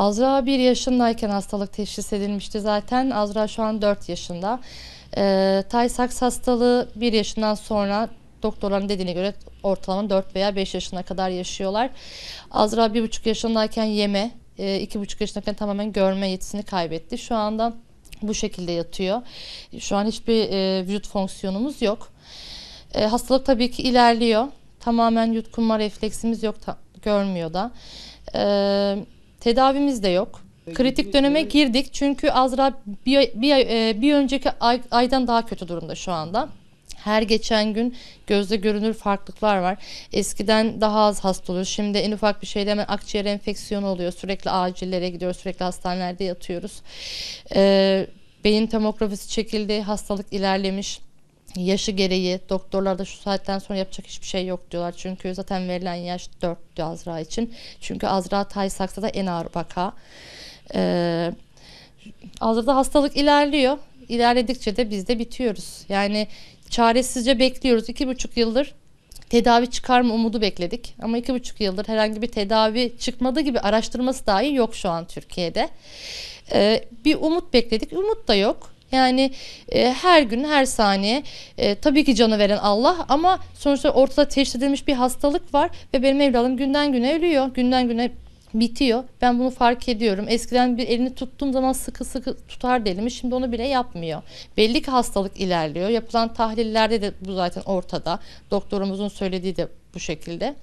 Azra bir yaşındayken hastalık teşhis edilmişti zaten. Azra şu an 4 yaşında. E, ee, Tay Saks hastalığı 1 yaşından sonra doktorların dediğine göre ortalama 4 veya 5 yaşına kadar yaşıyorlar. Azra 1,5 yaşındayken yeme, 2,5 e, yaşındayken tamamen görme yetisini kaybetti. Şu anda bu şekilde yatıyor. Şu an hiçbir e, vücut fonksiyonumuz yok. E, hastalık tabii ki ilerliyor. Tamamen yutkunma refleksimiz yok, ta, görmüyor da. E, Tedavimiz de yok. Kritik döneme girdik çünkü Azra bir, bir, e, bir önceki ay, aydan daha kötü durumda şu anda. Her geçen gün gözle görünür farklılıklar var. Eskiden daha az hasta oluyor. Şimdi en ufak bir şeyde hemen akciğer enfeksiyonu oluyor. Sürekli acillere gidiyoruz. Sürekli hastanelerde yatıyoruz. Ee, beyin tomografisi çekildi. Hastalık ilerlemiş yaşı gereği doktorlar da şu saatten sonra yapacak hiçbir şey yok diyorlar. Çünkü zaten verilen yaş 4 diyor Azra için. Çünkü Azra Tay da en ağır vaka. Ee, Azra'da hastalık ilerliyor. İlerledikçe de biz de bitiyoruz. Yani çaresizce bekliyoruz. iki buçuk yıldır tedavi çıkar mı umudu bekledik. Ama iki buçuk yıldır herhangi bir tedavi çıkmadığı gibi araştırması dahi yok şu an Türkiye'de. Ee, bir umut bekledik. Umut da yok. Yani e, her gün, her saniye e, tabii ki canı veren Allah ama sonuçta ortada teşhis edilmiş bir hastalık var ve benim evladım günden güne ölüyor. Günden güne bitiyor. Ben bunu fark ediyorum. Eskiden bir elini tuttuğum zaman sıkı sıkı tutar elimi. Şimdi onu bile yapmıyor. Belli ki hastalık ilerliyor. Yapılan tahlillerde de bu zaten ortada. Doktorumuzun söylediği de bu şekilde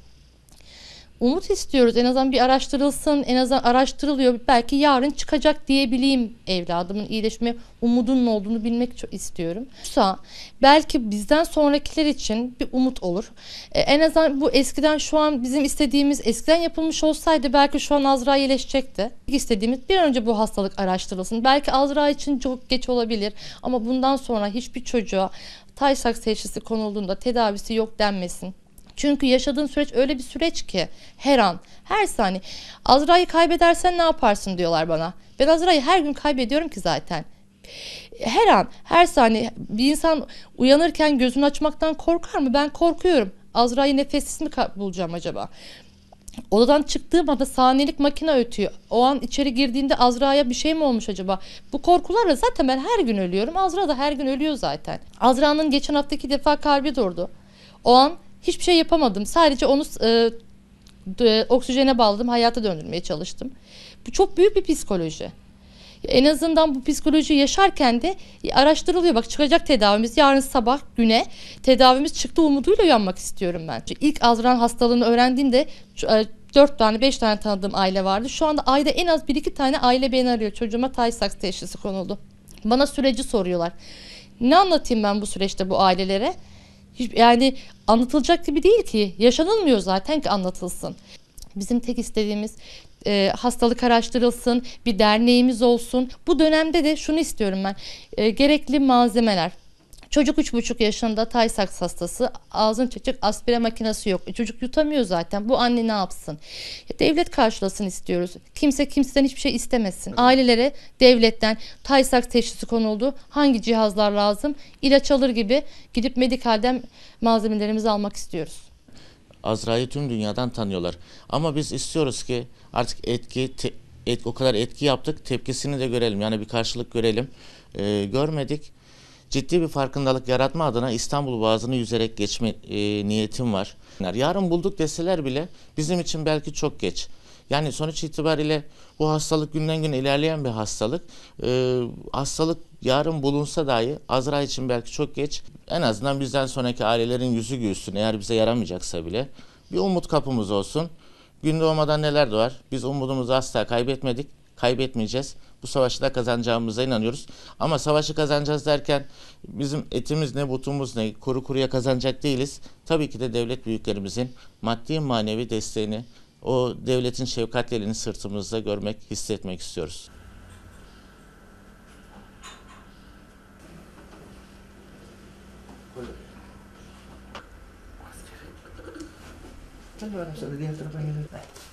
umut istiyoruz. En azından bir araştırılsın, en azından araştırılıyor. Belki yarın çıkacak diyebileyim evladımın iyileşme umudunun olduğunu bilmek çok istiyorum. Sa belki bizden sonrakiler için bir umut olur. Ee, en azından bu eskiden şu an bizim istediğimiz eskiden yapılmış olsaydı belki şu an Azra iyileşecekti. İstediğimiz bir an önce bu hastalık araştırılsın. Belki Azra için çok geç olabilir ama bundan sonra hiçbir çocuğa Tay saks teşhisi konulduğunda tedavisi yok denmesin. Çünkü yaşadığın süreç öyle bir süreç ki her an, her saniye. Azra'yı kaybedersen ne yaparsın diyorlar bana. Ben Azra'yı her gün kaybediyorum ki zaten. Her an, her saniye bir insan uyanırken gözünü açmaktan korkar mı? Ben korkuyorum. Azra'yı nefessiz mi bulacağım acaba? Odadan çıktığım anda saniyelik makine ötüyor. O an içeri girdiğinde Azra'ya bir şey mi olmuş acaba? Bu korkularla zaten ben her gün ölüyorum. Azra da her gün ölüyor zaten. Azra'nın geçen haftaki defa kalbi durdu. O an Hiçbir şey yapamadım. Sadece onu e, oksijene bağladım, hayata döndürmeye çalıştım. Bu çok büyük bir psikoloji. En azından bu psikoloji yaşarken de e, araştırılıyor. Bak çıkacak tedavimiz yarın sabah güne tedavimiz çıktı umuduyla uyanmak istiyorum ben. İlk Azran hastalığını öğrendiğimde e, dört tane beş tane tanıdığım aile vardı. Şu anda ayda en az bir iki tane aile beni arıyor. Çocuğuma Tay Sachs teşhisi konuldu. Bana süreci soruyorlar. Ne anlatayım ben bu süreçte bu ailelere? Hiç, yani anlatılacak gibi değil ki. Yaşanılmıyor zaten ki anlatılsın. Bizim tek istediğimiz e, hastalık araştırılsın, bir derneğimiz olsun. Bu dönemde de şunu istiyorum ben. E, gerekli malzemeler, Çocuk 3,5 yaşında taysak hastası. Ağzını çekecek aspire makinesi yok. E, çocuk yutamıyor zaten. Bu anne ne yapsın? Devlet karşılasın istiyoruz. Kimse kimseden hiçbir şey istemesin. Ailelere devletten taysak teşhisi konuldu. Hangi cihazlar lazım? İlaç alır gibi gidip medikalden malzemelerimizi almak istiyoruz. Azra'yı tüm dünyadan tanıyorlar. Ama biz istiyoruz ki artık etki et, o kadar etki yaptık tepkisini de görelim yani bir karşılık görelim. Ee, görmedik ciddi bir farkındalık yaratma adına İstanbul Boğazı'nı yüzerek geçme e, niyetim var. Yarın bulduk deseler bile bizim için belki çok geç. Yani sonuç itibariyle bu hastalık günden gün ilerleyen bir hastalık. Ee, hastalık yarın bulunsa dahi Azra için belki çok geç. En azından bizden sonraki ailelerin yüzü gülsün eğer bize yaramayacaksa bile. Bir umut kapımız olsun. Gün doğmadan neler doğar? Biz umudumuzu asla kaybetmedik, kaybetmeyeceğiz. Bu savaşı da kazanacağımıza inanıyoruz. Ama savaşı kazanacağız derken bizim etimiz ne, butumuz ne, kuru kuruya kazanacak değiliz. Tabii ki de devlet büyüklerimizin maddi manevi desteğini, o devletin şefkatlerini sırtımızda görmek, hissetmek istiyoruz. Sen de Diğer tarafa gelin.